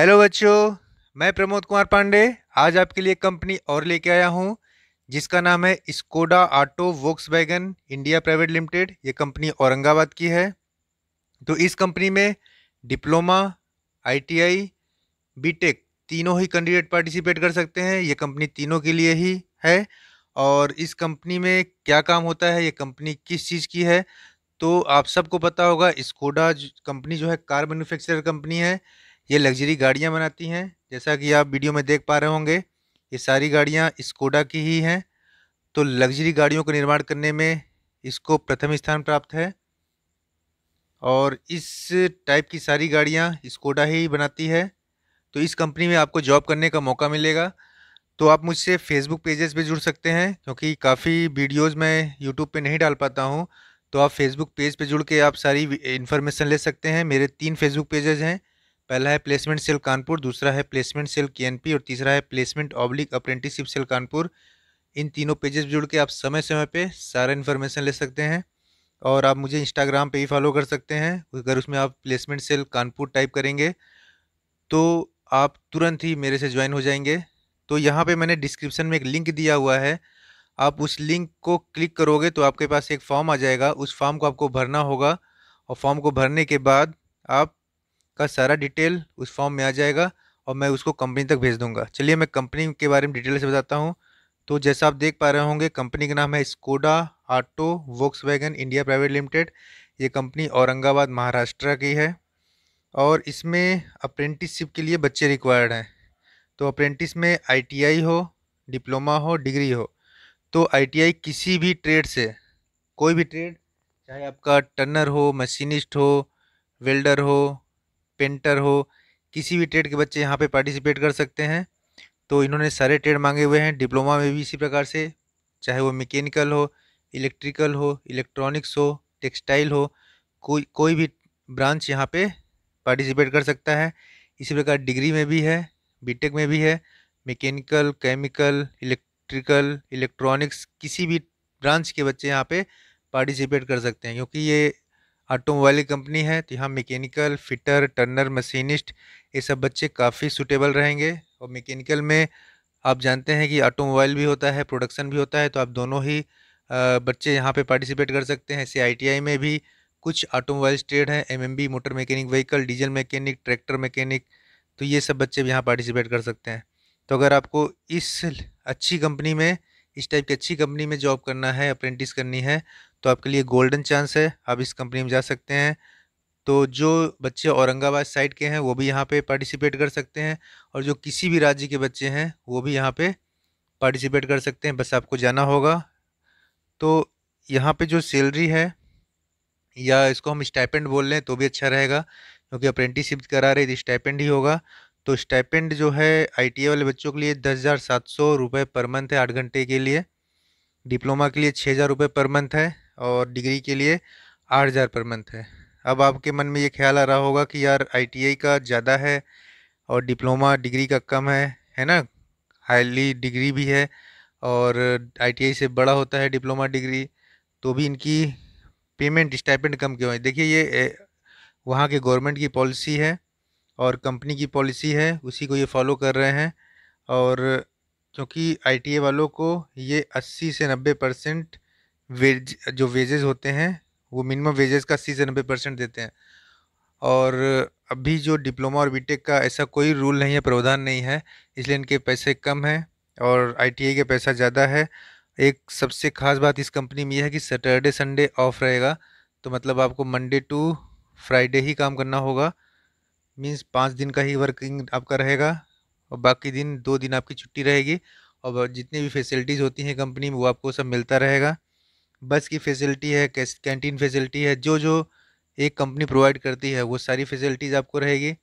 hello बच्चों मैं प्रमोद कुमार पांडे आज आपके लिए कंपनी और लेके आया हूँ जिसका नाम है Skoda auto Volkswagen India private limited ये कंपनी औरंगाबाद की है तो इस कंपनी में डिप्लोमा आईटीआई बीटेक तीनों ही कैंडिडेट पार्टिसिपेट कर सकते हैं ये कंपनी तीनों के लिए ही है और इस कंपनी में क्या काम होता है ये कंपनी किस चीज़ की है तो आप सबको पता होगा स्कोडा कंपनी जो है कार मैन्युफैक्चरर कंपनी है ये लग्जरी गाड़ियाँ बनाती हैं जैसा कि आप वीडियो में देख पा रहे होंगे ये सारी गाड़ियाँ स्कोडा की ही हैं तो लग्जरी गाड़ियों का निर्माण करने में इसको प्रथम स्थान प्राप्त है और इस टाइप की सारी गाड़ियाँ स्कोडा ही बनाती है तो इस कंपनी में आपको जॉब करने का मौका मिलेगा तो आप मुझसे फेसबुक पेजेस पे जुड़ सकते हैं क्योंकि काफ़ी वीडियोस मैं यूट्यूब पे नहीं डाल पाता हूँ तो आप फेसबुक पेज पे जुड़ के आप सारी इन्फॉर्मेशन ले सकते हैं मेरे तीन फेसबुक पेजेस हैं पहला है प्लेसमेंट सेल कानपुर दूसरा है प्लेसमेंट सेल के और तीसरा है प्लेसमेंट ऑब्लिक अप्रेंटिसशिप सेल कानपुर इन तीनों पेजेस जुड़ के आप समय समय पे सारा इन्फॉर्मेशन ले सकते हैं और आप मुझे इंस्टाग्राम पे ही फॉलो कर सकते हैं अगर उसमें आप प्लेसमेंट सेल कानपुर टाइप करेंगे तो आप तुरंत ही मेरे से ज्वाइन हो जाएंगे तो यहाँ पे मैंने डिस्क्रिप्शन में एक लिंक दिया हुआ है आप उस लिंक को क्लिक करोगे तो आपके पास एक फॉर्म आ जाएगा उस फॉर्म को आपको भरना होगा और फॉर्म को भरने के बाद आप का सारा डिटेल उस फॉर्म में आ जाएगा और मैं उसको कंपनी तक भेज दूंगा चलिए मैं कंपनी के बारे में डिटेल से बताता हूँ तो जैसा आप देख पा रहे होंगे कंपनी का नाम है Skoda auto Volks India private limited ये कंपनी औरंगाबाद महाराष्ट्र की है और इसमें अप्रेंटिसशिप के लिए बच्चे रिक्वायर्ड हैं तो अप्रेंटिस में आईटीआई हो डिप्लोमा हो डिग्री हो तो आईटीआई किसी भी ट्रेड से कोई भी ट्रेड चाहे आपका टर्नर हो मशीनिस्ट हो वेल्डर हो पेंटर हो किसी भी ट्रेड के बच्चे यहाँ पे पार्टिसिपेट कर सकते हैं तो इन्होंने सारे ट्रेड मांगे हुए हैं डिप्लोमा में भी इसी प्रकार से चाहे वो मैकेनिकल हो इलेक्ट्रिकल हो इलेक्ट्रॉनिक्स हो टेक्सटाइल हो कोई कोई भी ब्रांच यहाँ पे पार्टिसिपेट कर सकता है इसी प्रकार डिग्री में भी है बीटेक में भी है मैकेनिकल केमिकल इलेक्ट्रिकल इलेक्ट्रॉनिक्स किसी भी ब्रांच के बच्चे यहाँ पे पार्टिसिपेट कर सकते हैं क्योंकि ये ऑटोमोबाइल कंपनी है तो यहाँ मैकेनिकल फिटर टर्नर मशीनिस्ट ये सब बच्चे काफ़ी सूटेबल रहेंगे और मैकेनिकल में आप जानते हैं कि ऑटोमोबाइल भी होता है प्रोडक्शन भी होता है तो आप दोनों ही बच्चे यहाँ पे पार्टिसिपेट कर सकते हैं ऐसे आईटीआई में भी कुछ ऑटोमोबाइल ट्रेड हैं MMB motor mechanic vehicle diesel mechanic tractor mechanic तो ये सब बच्चे भी यहाँ पार्टिसिपेट कर सकते हैं तो अगर आपको इस अच्छी कंपनी में इस टाइप की अच्छी कंपनी में जॉब करना है अप्रेंटिस करनी है तो आपके लिए गोल्डन चांस है आप इस कंपनी में जा सकते हैं तो जो बच्चे औरंगाबाद साइड के हैं वो भी यहाँ पे पार्टिसिपेट कर सकते हैं और जो किसी भी राज्य के बच्चे हैं वो भी यहाँ पे पार्टिसिपेट कर सकते हैं बस आपको जाना होगा तो यहाँ पे जो सैलरी है या इसको हम स्टाइपेंड बोल लें तो भी अच्छा रहेगा क्योंकि अप्रेंटिसिप करा रहे तो स्टाइपेंड ही होगा तो स्टाइपेंड जो है आई वाले बच्चों के लिए दस हज़ार सात सौ रुपये पर मंथ है आठ घंटे के लिए डिप्लोमा के लिए छः हज़ार रुपये पर मंथ है और डिग्री के लिए आठ हज़ार पर मंथ है अब आपके मन में ये ख्याल आ रहा होगा कि यार आईटीआई का ज़्यादा है और डिप्लोमा डिग्री का कम है है ना हाईली डिग्री भी है और आईटीआई से बड़ा होता है डिप्लोमा डिग्री तो भी इनकी पेमेंट स्टाइपेंड कम क्यों है देखिए ये वहाँ के गवर्नमेंट की पॉलिसी है और कंपनी की पॉलिसी है उसी को ये फॉलो कर रहे हैं और क्योंकि आई वालों को ये 80 से 90 परसेंट वेज जो वेजेस होते हैं वो मिनिमम वेजेस का अस्सी से नब्बे परसेंट देते हैं और अभी जो डिप्लोमा और बीटेक का ऐसा कोई रूल नहीं है प्रावधान नहीं है इसलिए इनके पैसे कम हैं और आईटीआई के पैसा ज़्यादा है एक सबसे ख़ास बात इस कंपनी में यह है कि सैटरडे संडे ऑफ रहेगा तो मतलब आपको मंडे टू फ्राइडे ही काम करना होगा मीन्स पाँच दिन का ही वर्किंग आपका रहेगा और बाकी दिन दो दिन आपकी छुट्टी रहेगी और जितनी भी फैसिलिटीज़ होती हैं कंपनी में वो आपको सब मिलता रहेगा बस की फैसिलिटी है कैंटीन फैसिलिटी है जो जो एक कंपनी प्रोवाइड करती है वो सारी फैसिलिटीज़ आपको रहेगी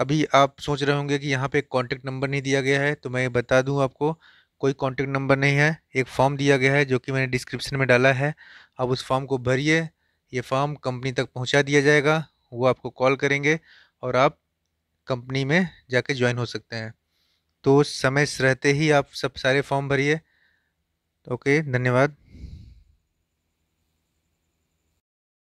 अभी आप सोच रहे होंगे कि यहाँ पे कॉन्टैक्ट नंबर नहीं दिया गया है तो मैं बता दूँ आपको कोई कॉन्टैक्ट नंबर नहीं है एक फॉर्म दिया गया है जो कि मैंने डिस्क्रिप्शन में डाला है आप उस फॉर्म को भरिए ये फॉर्म कंपनी तक पहुँचा दिया जाएगा वो आपको कॉल करेंगे और आप कंपनी में जाके ज्वाइन हो सकते हैं तो समय रहते ही आप सब सारे फॉर्म भरिए ओके धन्यवाद